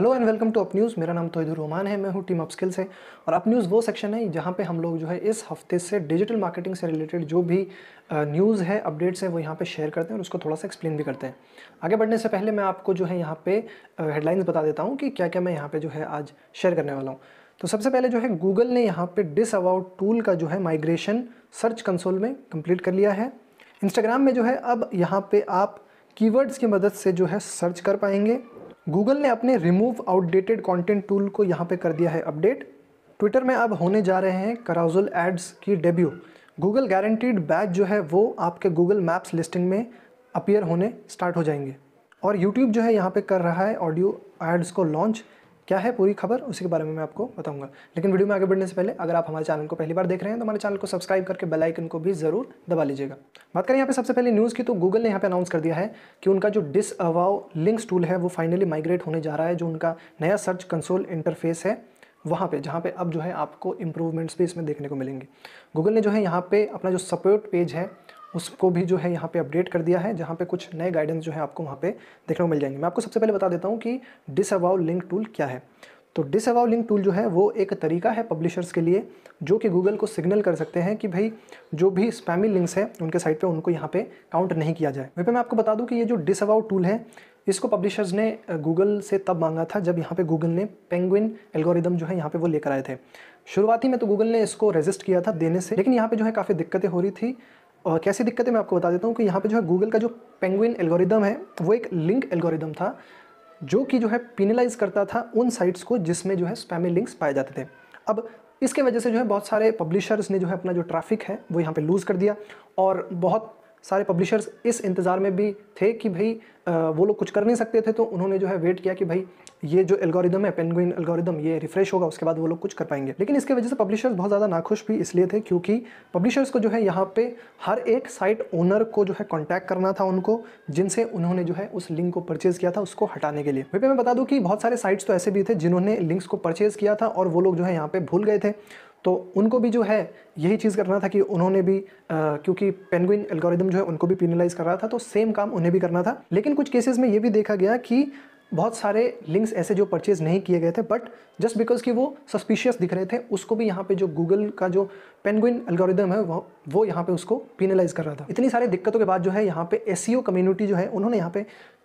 hello and welcome to Up News मेरा नाम तोहिदुर रहमान है मैं हूँ टीम स्किल्स है और अप न्यूज़ वो सेक्शन है जहाँ पे हम लोग जो है इस हफ्ते से डिजिटल मार्केटिंग से रिलेटेड जो भी न्यूज़ है अपडेट्स है वो यहाँ पे शेयर करते हैं और उसको थोड़ा सा एक्सप्लेन भी करते हैं आगे बढ़ने से पहले मैं आपको जो है यहाँ पे हेडलाइंस बता देता हूँ कि क्या क्या मैं यहाँ पर जो है आज शेयर करने वाला हूँ तो सबसे पहले जो है गूगल ने यहाँ पर डिस अवाउट टूल का जो है माइग्रेशन सर्च कंसोल में कम्प्लीट कर लिया है इंस्टाग्राम में जो है अब यहाँ पर आप कीवर्ड्स की मदद से जो है सर्च कर पाएंगे गूगल ने अपने रिमूव आउटडेटेड कंटेंट टूल को यहाँ पे कर दिया है अपडेट ट्विटर में अब होने जा रहे हैं कराउजल एड्स की डेब्यू गूगल गारंटीड बैच जो है वो आपके गूगल मैप्स लिस्टिंग में अपीयर होने स्टार्ट हो जाएंगे और यूट्यूब जो है यहाँ पे कर रहा है ऑडियो एड्स को लॉन्च क्या है पूरी खबर उसी के बारे में मैं आपको बताऊंगा लेकिन वीडियो में आगे बढ़ने से पहले अगर आप हमारे चैनल को पहली बार देख रहे हैं तो हमारे चैनल को सब्सक्राइब करके बेल आइकन को भी जरूर दबा लीजिएगा बात करें यहाँ पे सबसे पहले न्यूज़ की तो गूगल ने यहाँ पे अनाउंस कर दिया है कि उनका जो डिस अवाओ लिंक्स टूल है वो फाइनली माइग्रेट होने जा रहा है जो उनका नया सर्च कंसोल इंटरफेस है वहाँ पे जहाँ पे अब जो है आपको इम्प्रूवमेंट्स भी इसमें देखने को मिलेंगे गूगल ने जो है यहाँ पे अपना जो सपोर्ट पेज है उसको भी जो है यहाँ पे अपडेट कर दिया है जहाँ पे कुछ नए गाइडेंस जो है आपको वहाँ पे देखने को मिल जाएंगे मैं आपको सबसे पहले बता देता हूँ कि डिसअवाउ लिंक टूल क्या है तो डिसअवाउ लिंक टूल जो है वो एक तरीका है पब्लिशर्स के लिए जो कि गूगल को सिग्नल कर सकते हैं कि भाई जो भी स्पैमी लिंक्स हैं उनके साइट पर उनको यहाँ पर काउंट नहीं किया जाए वहीं पर मैं आपको बता दूँ कि ये जो डिसअवाउ टूल है इसको पब्लिशर्स ने गूगल से तब मांगा था जब यहाँ पे गूगल ने पेंगुइन एल्गोरिदम जो है यहाँ पे वो लेकर आए थे शुरुआती में तो गूगल ने इसको रेजिस्ट किया था देने से लेकिन यहाँ पे जो है काफ़ी दिक्कतें हो रही थी और कैसी दिक्कत है मैं आपको बता देता हूँ कि यहाँ पे जो है गूगल का जो पेंगुइन एल्गोरिदम है वो एक लिंक एल्गोरिदम था जो कि जो है पिनलाइज करता था उन साइट्स को जिसमें जो है स्पैमी लिंक्स पाए जाते थे अब इसके वजह से जो है बहुत सारे पब्लिशर्स ने जो है अपना जो ट्रैफिक है वो यहाँ पे लूज़ कर दिया और बहुत सारे पब्लिशर्स इस इंतज़ार में भी थे कि भाई वो लोग कुछ कर नहीं सकते थे तो उन्होंने जो है वेट किया कि भाई ये जो एल्गोरिदम है पेंगुइन एल्गोरिदम ये रिफ्रेश होगा उसके बाद वो लोग कुछ कर पाएंगे लेकिन इसके वजह से पब्लिशर्स बहुत ज़्यादा नाखुश भी इसलिए थे क्योंकि पब्लिशर्स को जो है यहाँ पे हर एक साइट ओनर को जो है कॉन्टैक्ट करना था उनको जिनसे उन्होंने जो है उस लिंक को परचेज़ किया था उसको हटाने के लिए वहीं मैं बता दूँ कि बहुत सारे साइट्स तो ऐसे भी थे जिन्होंने लिंक्स को परचेज़ किया था और वो लोग जो है यहाँ पर भूल गए थे तो उनको भी जो है यही चीज़ करना था कि उन्होंने भी क्योंकि पेंगुइन एल्गोरिदम जो है उनको भी पिनलाइज कर रहा था तो सेम काम उन्हें भी करना था लेकिन कुछ केसेस में ये भी देखा गया कि बहुत सारे लिंक्स ऐसे जो परचेज़ नहीं किए गए थे बट जस्ट बिकॉज कि वो सस्पिशियस दिख रहे थे उसको भी यहाँ पे जो गूगल का जो पेंगुइन एल्गोरिदम है वो वो यहाँ पे उसको पिनलाइज कर रहा था इतनी सारी दिक्कतों के बाद जो है यहाँ पे एस कम्युनिटी e जो है उन्होंने यहाँ पे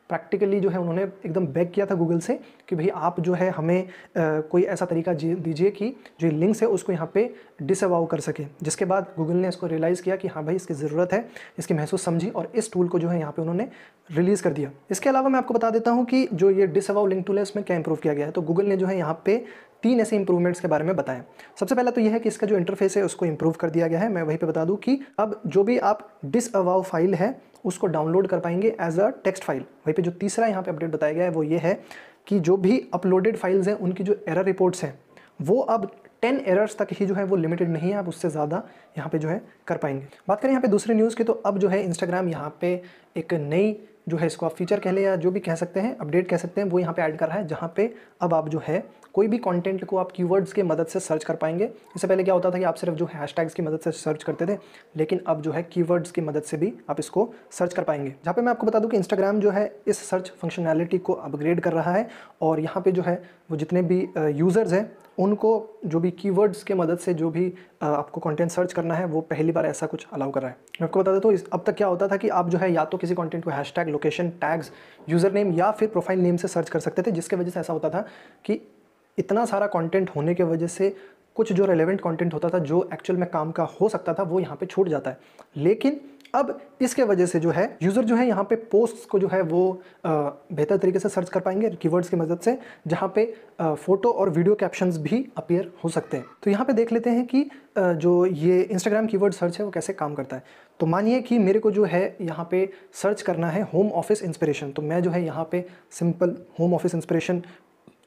प्रैक्टिकली जो है उन्होंने एकदम बैक किया था गूगल से कि भाई आप जो है हमें आ, कोई ऐसा तरीका दीजिए कि जो लिंक्स है उसको यहाँ पे डिसअवाउ कर सके जिसके बाद गूगल ने इसको रियलाइज़ किया कि हाँ भाई इसकी ज़रूरत है इसकी महसूस समझी और इस टूल को जो है यहाँ पे उन्होंने रिलीज़ कर दिया इसके अलावा मैं आपको बता देता हूँ कि जो ये डिसअवाउ लिंक टूल है इसमें क्या इंप्रूव किया गया है तो गूगल ने जो है यहाँ पे तीन ऐसे इंप्रूवमेंट्स के बारे में बताएं सबसे पहला तो यह है कि इसका जो इंटरफेस है उसको इंप्रूव कर दिया गया है मैं वहीं पे बता दूं कि अब जो भी आप डिसअवाव फाइल है उसको डाउनलोड कर पाएंगे एज अ टेक्स्ट फाइल वहीं पे जो तीसरा यहाँ पे अपडेट बताया गया है वो ये है कि जो भी अपलोडेड फाइल्स हैं उनकी जो एरर रिपोर्ट्स हैं वो अब टेन एरर्स तक ही जो है वो लिमिटेड नहीं है आप उससे ज़्यादा यहाँ पे जो है कर पाएंगे बात करें यहाँ पे दूसरे न्यूज़ की तो अब जो है इंस्टाग्राम यहाँ पे एक नई जो है इसको आप फीचर कह लें या जो भी कह सकते हैं अपडेट कह सकते हैं वो यहाँ पे ऐड कर रहा है जहाँ पे अब आप जो है कोई भी कंटेंट को आप कीवर्ड्स की मदद से सर्च कर पाएंगे इससे पहले क्या होता था कि आप सिर्फ जो हैशटैग्स की मदद से सर्च करते थे लेकिन अब जो है कीवर्ड्स की मदद से भी आप इसको सर्च कर पाएंगे जहाँ पे मैं आपको बता दूँ कि इंस्टाग्राम जो है इस सर्च फंक्शनैलिटी को अपग्रेड कर रहा है और यहाँ पर जो है वो जितने भी यूज़र्स हैं उनको जो भी कीवर्ड्स के मदद से जो भी आपको कंटेंट सर्च करना है वो पहली बार ऐसा कुछ अलाउ कर रहा है मैं आपको बता देता हूँ अब तक क्या होता था कि आप जो है या तो किसी कंटेंट को hashtag location tags user name या फिर प्रोफाइल नेम से सर्च कर सकते थे जिसके वजह से ऐसा होता था कि इतना सारा कंटेंट होने के वजह से कुछ जो रेलेवेंट कंटेंट होता था जो एक्चुअल में काम का हो सकता था वो यहाँ पे छूट जाता है लेकिन अब इसके वजह से जो है यूज़र जो है यहाँ पे पोस्ट्स को जो है वो बेहतर तरीके से सर्च कर पाएंगे कीवर्ड्स की मदद से जहाँ पे फ़ोटो और वीडियो कैप्शंस भी अपीयर हो सकते हैं तो यहाँ पे देख लेते हैं कि आ, जो ये इंस्टाग्राम कीवर्ड सर्च है वो कैसे काम करता है तो मानिए कि मेरे को जो है यहाँ पे सर्च करना है होम ऑफिस इंस्पिरेशन तो मैं जो है यहाँ पे simple home office inspiration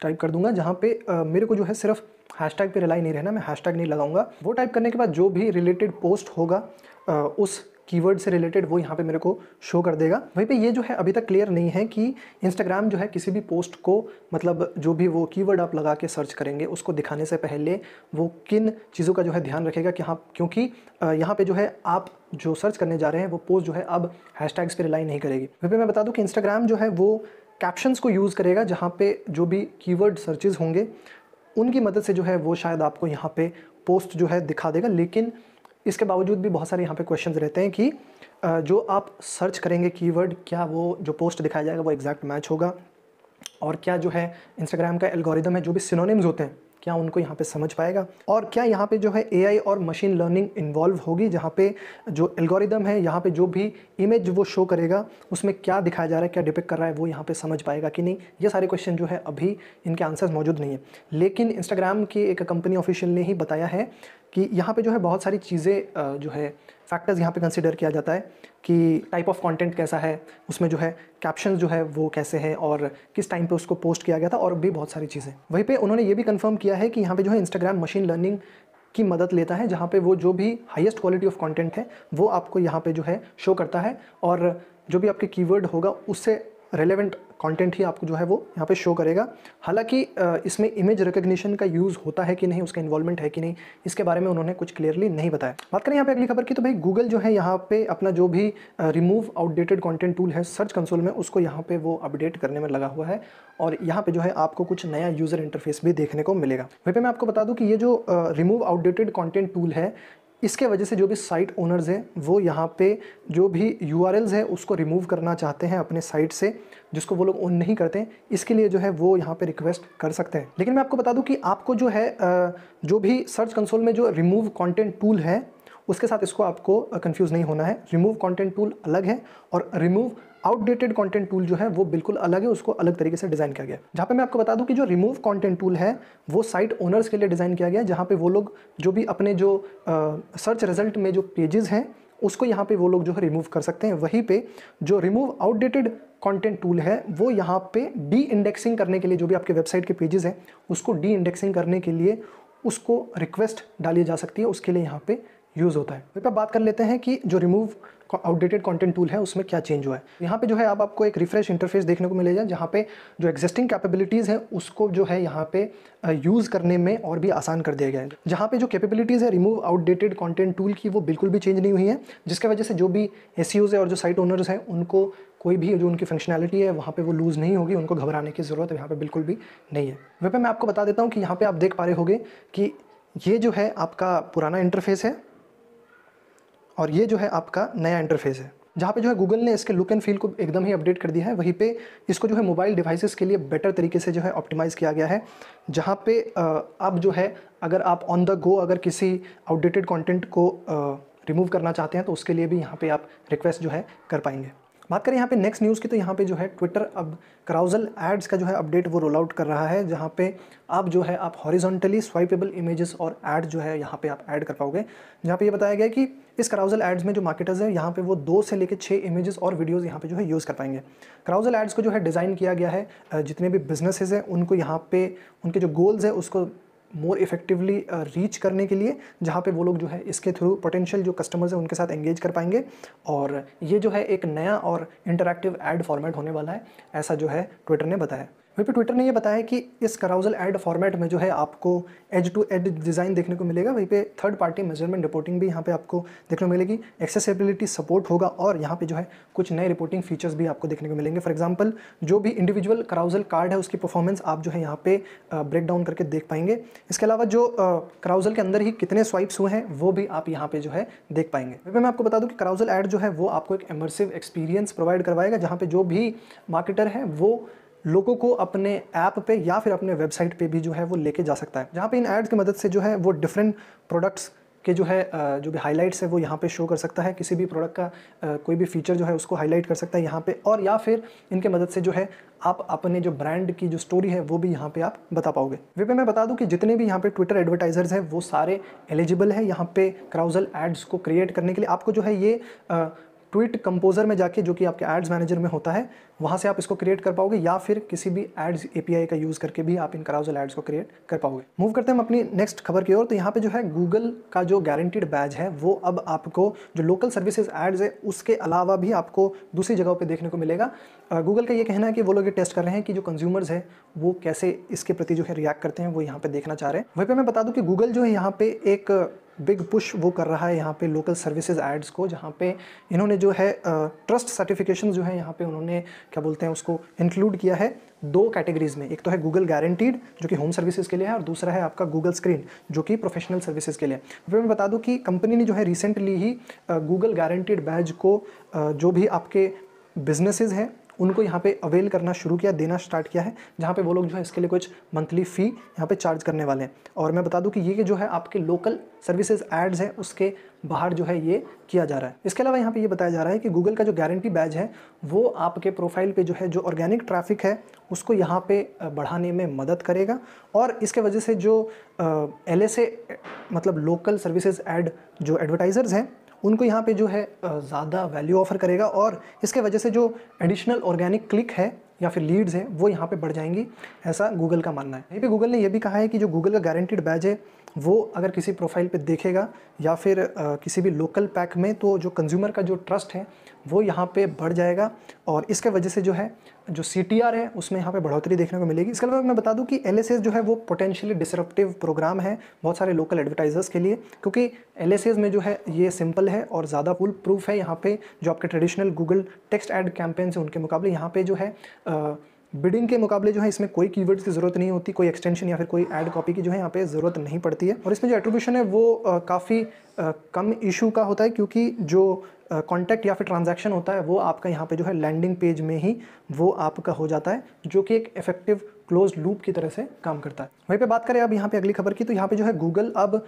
type कर दूंगा जहाँ पे आ, मेरे को जो है सिर्फ हैशटैग पे रिलाई नहीं रहना मैं हैशटैग नहीं लगाऊंगा वो टाइप करने के बाद जो भी रिलेटेड पोस्ट होगा आ, उस कीवर्ड से रिलेटेड वो यहाँ पे मेरे को शो कर देगा वहीं पे ये जो है अभी तक क्लियर नहीं है कि इंस्टाग्राम जो है किसी भी पोस्ट को मतलब जो भी वो कीवर्ड आप लगा के सर्च करेंगे उसको दिखाने से पहले वो किन चीज़ों का जो है ध्यान रखेगा कि हाँ क्योंकि यहाँ पे जो है आप जो सर्च करने जा रहे हैं वो पोस्ट जो है अब हैशटैग्स पे रिलाई नहीं करेगी वहीं पर मैं बता दूँ कि इंस्टाग्राम जो है वो कैप्शंस को यूज़ करेगा जहाँ पे जो भी कीवर्ड सर्चेज होंगे उनकी मदद से जो है वो शायद आपको यहाँ पे पोस्ट जो है दिखा देगा लेकिन इसके बावजूद भी बहुत सारे यहाँ पे क्वेश्चंस रहते हैं कि जो आप सर्च करेंगे कीवर्ड क्या वो जो पोस्ट दिखाया जाएगा वो एग्जैक्ट मैच होगा और क्या जो है इंस्टाग्राम का एल्गोरिदम है जो भी सिनोनिम्स होते हैं क्या उनको यहाँ पे समझ पाएगा और क्या यहाँ पे जो है एआई और मशीन लर्निंग इन्वॉल्व होगी जहाँ पे जो एल्गोरिदम है यहाँ पे जो भी इमेज वो शो करेगा उसमें क्या दिखाया जा रहा है क्या डिपेक्ट कर रहा है वो यहाँ पे समझ पाएगा कि नहीं ये सारे क्वेश्चन जो है अभी इनके आंसर्स मौजूद नहीं है लेकिन इंस्टाग्राम की एक कंपनी ऑफिशियल ने ही बताया है कि यहाँ पे जो है बहुत सारी चीज़ें जो है फैक्टर्स यहाँ पे कंसिडर किया जाता है कि टाइप ऑफ कंटेंट कैसा है उसमें जो है कैप्शन जो है वो कैसे हैं और किस टाइम पे उसको पोस्ट किया गया था और भी बहुत सारी चीज़ें वहीं पे उन्होंने ये भी कंफर्म किया है कि यहाँ पे जो है इंस्टाग्राम मशीन लर्निंग की मदद लेता है जहाँ पे वो जो भी हाईएस्ट क्वालिटी ऑफ कंटेंट है वो आपको यहाँ पे जो है शो करता है और जो भी आपके कीवर्ड होगा उससे रेलेवेंट कंटेंट ही आपको जो है वो यहाँ पे शो करेगा हालांकि इसमें इमेज रिकग्निशन का यूज़ होता है कि नहीं उसका इन्वॉल्वमेंट है कि नहीं इसके बारे में उन्होंने कुछ क्लियरली नहीं बताया बात करें यहाँ पे अगली खबर की तो भाई गूगल जो है यहाँ पे अपना जो भी रिमूव आउटडेटेड कॉन्टेंट टूल है सर्च कंसोल में उसको यहाँ पर वो अपडेट करने में लगा हुआ है और यहाँ पर जो है आपको कुछ नया यूज़र इंटरफेस भी देखने को मिलेगा वहीं पर मैं आपको बता दूँ कि ये जो रिमूव आउटडेटेड कॉन्टेंट टूल है इसके वजह से जो भी साइट ओनर्स हैं वो यहाँ पे जो भी यू आर है उसको रिमूव करना चाहते हैं अपने साइट से जिसको वो लोग ओन नहीं करते इसके लिए जो है वो यहाँ पे रिक्वेस्ट कर सकते हैं लेकिन मैं आपको बता दूँ कि आपको जो है जो भी सर्च कंसोल में जो रिमूव कॉन्टेंट टूल है उसके साथ इसको आपको कन्फ्यूज़ नहीं होना है रिमूव कॉन्टेंट टूल अलग है और रिमूव आउटडेटेड कंटेंट टूल जो है वो बिल्कुल अलग है उसको अलग तरीके से डिज़ाइन किया गया जहां जहाँ पे मैं आपको बता दूँ कि जो रिमूव कंटेंट टूल है वो साइट ओनर्स के लिए डिज़ाइन किया गया है जहाँ पे वो लोग जो भी अपने जो सर्च रिजल्ट में जो पेजेस हैं उसको यहाँ पे वो लोग जो है रिमूव कर सकते हैं वहीं पे जो रिमूव आउटडेटेड कंटेंट टूल है वो यहाँ पे डी इंडेक्सिंग करने के लिए जो भी आपके वेबसाइट के पेजेस हैं उसको डी इंडेक्सिंग करने के लिए उसको रिक्वेस्ट डाली जा सकती है उसके लिए यहाँ पे यूज़ होता है फिर तो पर बात कर लेते हैं कि जो रिमूव आउटडेटेड कंटेंट टूल है उसमें क्या चेंज हुआ है यहाँ पे जो है आप आपको एक रिफ्रेश इंटरफेस देखने को मिलेगा जहाँ पे जो एग्जिस्टिंग कैपेबिलिटीज़ हैं उसको जो है यहाँ पे यूज़ करने में और भी आसान कर दिया गया है जहाँ पे जो कैपेबिलिटीज़ है रिमूव आउटडेटेड कंटेंट टूल की वो बिल्कुल भी चेंज नहीं हुई है जिसके वजह से जो भी एस है और जो साइट ओनर्स हैं उनको कोई भी जो उनकी फंक्शनैलिटी है वहाँ पे वो लूज़ नहीं होगी उनको घबराने की ज़रूरत यहाँ पे बिल्कुल भी नहीं है वह पे मैं आपको बता देता हूँ कि यहाँ पे आप देख पा रहे होगे कि ये जो है आपका पुराना इंटरफेस है और ये जो है आपका नया इंटरफेस है जहाँ पे जो है गूगल ने इसके लुक एंड फील को एकदम ही अपडेट कर दिया है वहीं पे इसको जो है मोबाइल डिवाइसेस के लिए बेटर तरीके से जो है ऑप्टिमाइज़ किया गया है जहाँ पे अब जो है अगर आप ऑन द गो अगर किसी आउटडेटेड कंटेंट को रिमूव करना चाहते हैं तो उसके लिए भी यहाँ पे आप रिक्वेस्ट जो है कर पाएंगे बात करें यहाँ पे नेक्स्ट न्यूज़ की तो यहाँ पे जो है ट्विटर अब क्राउजल एड्स का जो है अपडेट वो रोल आउट कर रहा है जहाँ पे आप जो है आप हॉरिजॉन्टली स्वाइपेबल इमेजेस और एड जो है यहाँ पे आप ऐड कर पाओगे जहाँ पे ये बताया गया कि इस क्राउजल एड्स में जो मार्केटर्स हैं यहाँ पे वो दो से लेकर छः इमेजेस और वीडियोज़ यहाँ पे जो है यूज़ कर पाएंगे क्राउजल एड्स को जो है डिज़ाइन किया गया है जितने भी बिजनेसेस हैं उनको यहाँ पे उनके जो गोल्स है उसको मोर इफेक्टिवली रीच करने के लिए जहाँ पे वो लोग जो है इसके थ्रू पोटेंशियल जो कस्टमर्स हैं उनके साथ एंगेज कर पाएंगे और ये जो है एक नया और इंटरेक्टिव एड फॉर्मेट होने वाला है ऐसा जो है ट्विटर ने बताया वहीं पर ट्विटर ने ये बताया कि इस कराउजल एड फॉर्मेट में जो है आपको एज टू एड डिज़ाइन देखने को मिलेगा वहीं पे थर्ड पार्टी मेजरमेंट रिपोर्टिंग भी यहाँ पे आपको देखने को मिलेगी एक्सेसिबिलिटी सपोर्ट होगा और यहाँ पे जो है कुछ नए रिपोर्टिंग फीचर्स भी आपको देखने को मिलेंगे फॉर एग्जाम्पल जो भी इंडिविजुअल कराउजल कार्ड है उसकी परफॉर्मेंस आप जो है यहाँ पे ब्रेक डाउन करके देख पाएंगे इसके अलावा जो कराउजल के अंदर ही कितने स्वाइप्स हुए हैं वो भी आप यहाँ पे जो है देख पाएंगे वहीं मैं आपको बता दूँ कि कराउजल एड जो है वो आपको एक इमर्सिव एक्सपीरियंस प्रोवाइड करवाएगा जहाँ पे जो भी मार्केटर है वो लोगों को अपने ऐप पे या फिर अपने वेबसाइट पे भी जो है वो लेके जा सकता है जहाँ पे इन एड्स की मदद से जो है वो डिफरेंट प्रोडक्ट्स के जो है जो भी हाईलाइट्स है वो यहाँ पे शो कर सकता है किसी भी प्रोडक्ट का कोई भी फीचर जो है उसको हाईलाइट कर सकता है यहाँ पे और या फिर इनके मदद से जो है आप अपने जो ब्रांड की जो स्टोरी है वो भी यहाँ पे आप बता पाओगे वे पे मैं बता दूँ कि जितने भी यहाँ पे ट्विटर एडवर्टाइजर्स हैं वो सारे एलिजिबल हैं यहाँ पे क्राउजल एड्स को क्रिएट करने के लिए आपको जो है ये ट्वीट कंपोजर में जाके जो कि आपके एड्स मैनेजर में होता है वहाँ से आप इसको क्रिएट कर पाओगे या फिर किसी भी एड्स एपीआई का यूज़ करके भी आप इन कराउजल एड्स को क्रिएट कर पाओगे मूव करते हैं हम अपनी नेक्स्ट खबर की ओर तो यहाँ पे जो है गूगल का जो गारंटीड बैज है वो अब आपको जो लोकल सर्विसेज एड्स है उसके अलावा भी आपको दूसरी जगहों पर देखने को मिलेगा गूगल का ये कहना है कि वो लोग ये टेस्ट कर रहे हैं कि जो कंज्यूमर्स है वो कैसे इसके प्रति जो है रिएक्ट करते हैं वो यहाँ पर देखना चाह रहे हैं वहीं पर मैं बता दूँ कि गूगल जो है यहाँ पर एक बिग पुश वो कर रहा है यहाँ पे लोकल सर्विसेज एड्स को जहाँ पे इन्होंने जो है ट्रस्ट सर्टिफिकेशन जो है यहाँ पे उन्होंने क्या बोलते हैं उसको इंक्लूड किया है दो कैटेगरीज में एक तो है गूगल गारंटीड जो कि होम सर्विसेज के लिए है और दूसरा है आपका गूगल स्क्रीन जो कि प्रोफेशनल सर्विसेज के लिए है फिर मैं बता दूँ कि कंपनी ने जो है रिसेंटली ही गूगल गारंटीड बैज को जो भी आपके बिजनेसेस हैं उनको यहाँ पे अवेल करना शुरू किया देना स्टार्ट किया है जहाँ पे वो लोग जो है इसके लिए कुछ मंथली फ़ी यहाँ पे चार्ज करने वाले हैं और मैं बता दूँ कि ये जो है आपके लोकल सर्विसेज एड्स हैं उसके बाहर जो है ये किया जा रहा है इसके अलावा यहाँ पे ये बताया जा रहा है कि गूगल का जो गारंटी बैज है वो आपके प्रोफाइल पे जो है जो ऑर्गेनिक ट्रैफिक है उसको यहाँ पे बढ़ाने में मदद करेगा और इसके वजह से जो एल मतलब लोकल सर्विसेज एड जो एडवर्टाइज़र्स हैं उनको यहाँ पे जो है ज़्यादा वैल्यू ऑफर करेगा और इसके वजह से जो एडिशनल ऑर्गेनिक क्लिक है या फिर लीड्स हैं वो यहाँ पे बढ़ जाएंगी ऐसा गूगल का मानना है यहीं पे गूगल ने यह भी कहा है कि जो गूगल का गारंटीड बैज है वो अगर किसी प्रोफाइल पे देखेगा या फिर आ, किसी भी लोकल पैक में तो जो कंज्यूमर का जो ट्रस्ट है वो यहाँ पे बढ़ जाएगा और इसके वजह से जो है जो सी है उसमें यहाँ पे बढ़ोतरी देखने को मिलेगी इसके अलावा मैं बता दूँ कि एल जो है वो पोटेंशियली डिसरप्टिव प्रोग्राम है बहुत सारे लोकल एडवर्टाइजर्स के लिए क्योंकि एल में जो है ये सिंपल है और ज़्यादा फुल प्रूफ है यहाँ पर जो आपके traditional Google text ad campaign हैं उनके मुकाबले यहाँ पर जो है आ, बिडिंग के मुकाबले जो है इसमें कोई कीवर्ड्स की ज़रूरत नहीं होती कोई एक्सटेंशन या फिर कोई एड कॉपी की जो है यहाँ पे ज़रूरत नहीं पड़ती है और इसमें जो एट्रीब्यूशन है वो काफ़ी कम इशू का होता है क्योंकि जो कॉन्टैक्ट या फिर ट्रांजैक्शन होता है वो आपका यहाँ पे जो है लैंडिंग पेज में ही वो आपका हो जाता है जो कि एक इफेक्टिव क्लोज लूप की तरह से काम करता है वहीं पे बात करें अब यहाँ पे अगली खबर की तो यहाँ पे जो है गूगल अब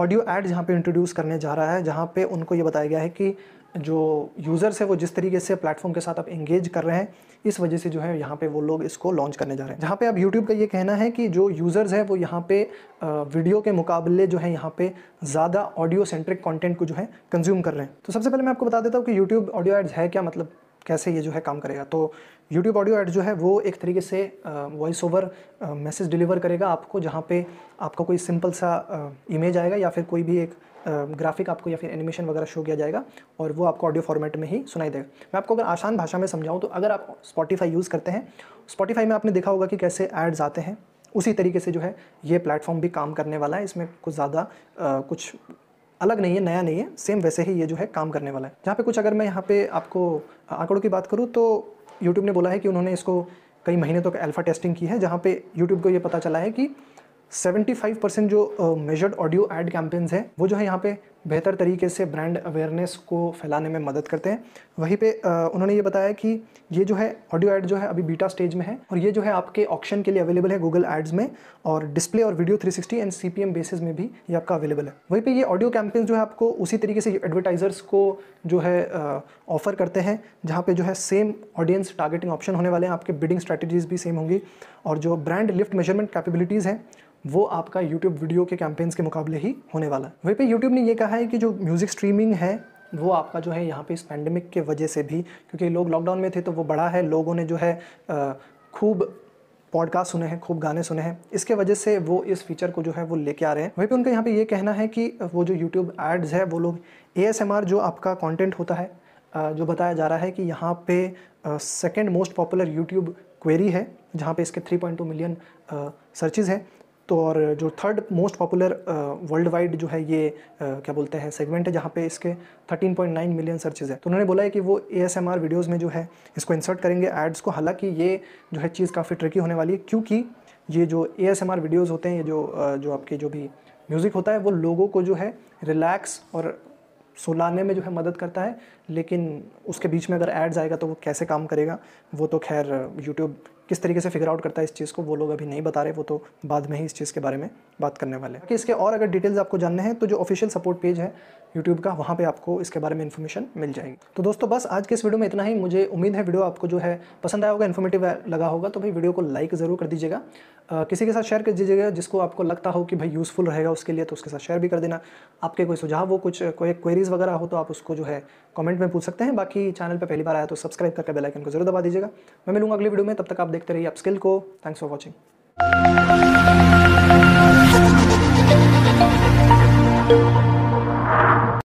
ऑडियो एड्स यहाँ पे इंट्रोड्यूस करने जा रहा है जहाँ पे उनको ये बताया गया है कि जो यूज़र्स है वो जिस तरीके से प्लेटफॉर्म के साथ आप इंगेज कर रहे हैं इस वजह से जो है यहाँ पे वो लोग इसको लॉन्च करने जा रहे हैं जहाँ पे अब यूट्यूब का ये कहना है कि जो यूज़र्स है वो यहाँ पे वीडियो के मुकाबले जो है यहाँ पे ज़्यादा ऑडियो सेंट्रिक कंटेंट को जो है कंज्यूम कर रहे हैं तो सबसे पहले मैं आपको बता देता हूँ कि यूट्यूब ऑडियो एड्स है क्या मतलब कैसे ये जो है काम करेगा तो यूट्यूब ऑडियो एड जो है वो एक तरीके से वॉइस ओवर मैसेज डिलीवर करेगा आपको जहाँ पे आपका कोई सिंपल सा इमेज आएगा या फिर कोई भी एक ग्राफिक आपको या फिर एनिमेशन वगैरह शो किया जाएगा और वो आपको ऑडियो फॉर्मेट में ही सुनाई देगा मैं आपको अगर आसान भाषा में समझाऊँ तो अगर आप स्पॉटीफाई यूज़ करते हैं स्पॉटीफाई में आपने देखा होगा कि कैसे एड्स आते हैं उसी तरीके से जो है ये प्लेटफॉर्म भी काम करने वाला है इसमें कुछ ज़्यादा कुछ अलग नहीं है नया नहीं है सेम वैसे ही ये जो है काम करने वाला है जहाँ पे कुछ अगर मैं यहाँ पे आपको आंकड़ों की बात करूँ तो YouTube ने बोला है कि उन्होंने इसको कई महीने तक तो अल्फ़ा टेस्टिंग की है जहाँ पे YouTube को ये पता चला है कि 75 परसेंट जो मेजर्ड ऑडियो एड कैंपेन्स हैं वो जो है यहाँ पे बेहतर तरीके से ब्रांड अवेयरनेस को फैलाने में मदद करते हैं वहीं पे उन्होंने ये बताया कि ये जो है ऑडियो एड जो है अभी बीटा स्टेज में है और ये जो है आपके ऑप्शन के लिए अवेलेबल है गूगल एड्स में और डिस्प्ले और वीडियो 360 एंड सी बेसिस में भी ये आपका अवेलेबल है वहीं पर ये ऑडियो कैंपेन्स जो है आपको उसी तरीके से एडवर्टाइजर्स को जो है ऑफर करते हैं जहाँ पर जो है सेम ऑडियंस टारगेटिंग ऑप्शन होने वाले हैं आपके बिडिंग स्ट्रैटेजीज भी सेम होंगी और जो ब्रांड लिफ्ट मेजरमेंट कैपेबिलिटीज़ हैं वो आपका यूट्यूब वीडियो के कैंपेन्स के मुकाबले ही होने वाला है वहीं पे यूट्यूब ने ये कहा है कि जो म्यूज़िक स्ट्रीमिंग है वो आपका जो है यहाँ पे इस पैंडमिक के वजह से भी क्योंकि लोग लॉकडाउन में थे तो वो बड़ा है लोगों ने जो है खूब पॉडकास्ट सुने हैं खूब गाने सुने हैं इसके वजह से वो इस फीचर को जो है वो लेके आ रहे हैं वहीं पे उनका यहाँ पे ये कहना है कि वो जो यूट्यूब एड्स है वो लोग ए जो आपका कॉन्टेंट होता है जो बताया जा रहा है कि यहाँ पे second most popular YouTube query है जहाँ पे इसके 3.2 मिलियन सर्चेज हैं तो और जो third most popular world wide जो है ये uh, क्या बोलते हैं सेगमेंट है जहाँ पे इसके 13.9 मिलियन सर्चेज है तो उन्होंने बोला है कि वो ए एस वीडियोज़ में जो है इसको इंसर्ट करेंगे एड्स को हालांकि ये जो है चीज़ काफ़ी ट्रिकी होने वाली है क्योंकि ये जो A S M R videos होते हैं ये जो uh, जो आपके जो भी म्यूज़िक होता है वो लोगों को जो है रिलैक्स और सुलाने में जो है मदद करता है लेकिन उसके बीच में अगर एड्स आएगा तो वो कैसे काम करेगा वो तो खैर यूट्यूब uh, किस तरीके से फिगर आउट करता है इस चीज़ को वो लोग अभी नहीं बता रहे वो तो बाद में ही इस चीज़ के बारे में बात करने वाले हैं कि इसके और अगर डिटेल्स आपको जानने हैं तो जो ऑफिशियल सपोर्ट पेज है यूट्यूब का वहाँ पे आपको इसके बारे में इन्फॉर्मेशन मिल जाएगी तो दोस्तों बस आज के इस वीडियो में इतना ही मुझे उम्मीद है वीडियो आपको जो है पसंद आया होगा इन्फॉर्मेटिव लगा होगा तो भाई वीडियो को लाइक ज़रूर कर दीजिएगा किसी के साथ शेयर कर दीजिएगा जिसको आपको लगता हो कि भाई यूज़फुल रहेगा उसके लिए तो उसके साथ शेयर भी कर देना आपके कोई सुझाव हो कुछ कोई क्वेरीज़ वगैरह हो तो आप उसको जो है कमेंट में पूछ सकते हैं बाकी चैनल पर पहली बार आया तो सब्सक्राइब करके बेलाइकन को जरूर दबा दीजिएगा मैं मिलूंगा अगली वीडियो में तब तक आप देखते रहिए आप स्किल को थैंक्स फॉर वॉचिंग